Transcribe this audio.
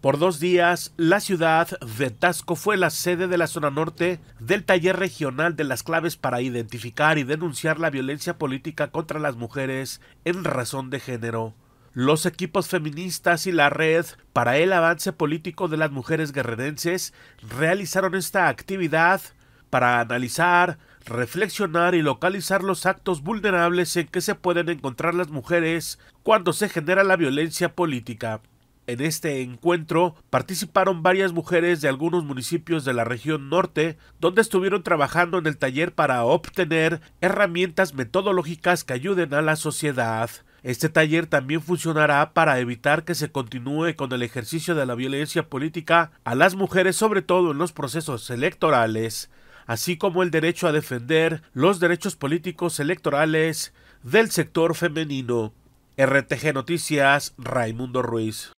Por dos días, la ciudad de Tasco fue la sede de la zona norte del taller regional de las claves para identificar y denunciar la violencia política contra las mujeres en razón de género. Los equipos feministas y la red para el avance político de las mujeres guerrerenses realizaron esta actividad para analizar, reflexionar y localizar los actos vulnerables en que se pueden encontrar las mujeres cuando se genera la violencia política. En este encuentro participaron varias mujeres de algunos municipios de la región norte, donde estuvieron trabajando en el taller para obtener herramientas metodológicas que ayuden a la sociedad. Este taller también funcionará para evitar que se continúe con el ejercicio de la violencia política a las mujeres, sobre todo en los procesos electorales, así como el derecho a defender los derechos políticos electorales del sector femenino. RTG Noticias, Raimundo Ruiz.